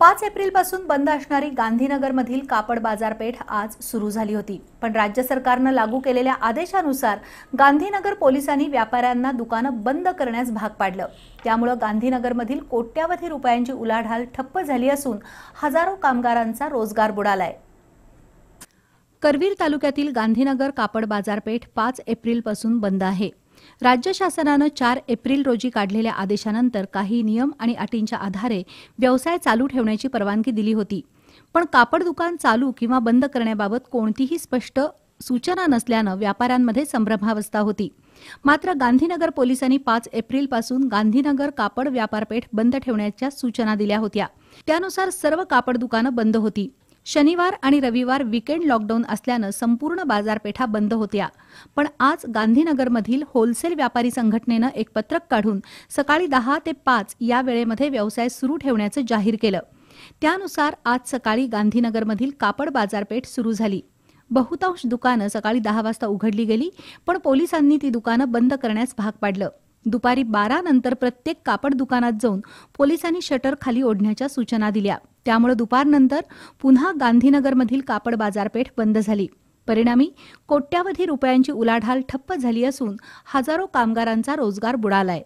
पाच एप्रिलपासून बंद असणारी गांधीनगरमधील कापड बाजारपेठ आज सुरू झाली होती पण राज्य सरकारनं लागू केलेल्या आदेशानुसार गांधीनगर पोलिसांनी व्यापाऱ्यांना दुकानं बंद करण्यास भाग पाडलं त्यामुळं गांधीनगरमधील कोट्यावधी रुपयांची उलाढाल ठप्प झाली असून हजारो कामगारांचा रोजगार बुडालाय करवीर तालुक्यातील गांधीनगर कापड बाजारपेठ पाच एप्रिलपासून बंद आहे राज्य शासनानं चार एप्रिल रोजी काढलेल्या आदेशानंतर काही नियम आणि अटींच्या आधारे व्यवसाय चालू ठेवण्याची परवानगी दिली होती पण कापड दुकान चालू किंवा बंद करण्याबाबत कोणतीही स्पष्ट सूचना नसल्यानं व्यापाऱ्यांमध्ये संभ्रमावस्था होती मात्र गांधीनगर पोलिसांनी पाच एप्रिलपासून गांधीनगर कापड व्यापारपेठ बंद ठेवण्याच्या सूचना दिल्या होत्या त्यानुसार सर्व कापड दुकानं बंद होती शनिवार आणि रविवार विकेंड लॉकडाऊन असल्यानं संपूर्ण बाजारपेठा बंद होत्या पण आज गांधीनगरमधील होलसेल व्यापारी संघटनेनं एक पत्रक काढून सकाळी दहा ते पाच या वेळेमध्ये व्यवसाय सुरू ठेवण्याचं जाहीर केलं त्यानुसार आज सकाळी गांधीनगरमधील कापड बाजारपेठ सुरू झाली बहुतांश दुकानं सकाळी दहा वाजता उघडली गेली पण पोलिसांनी ती दुकानं बंद करण्यास भाग पाडलं दुपारी बारा नंतर प्रत्येक कापड दुकानात जाऊन पोलिसांनी शटर खाली ओढण्याच्या सूचना दिल्या त्यामुळे दुपारनंतर पुन्हा गांधीनगरमधील कापड बाजारपेठ बंद झाली परिणामी कोट्यावधी रुपयांची उलाढाल ठप्प झाली असून हजारो कामगारांचा रोजगार बुडालाय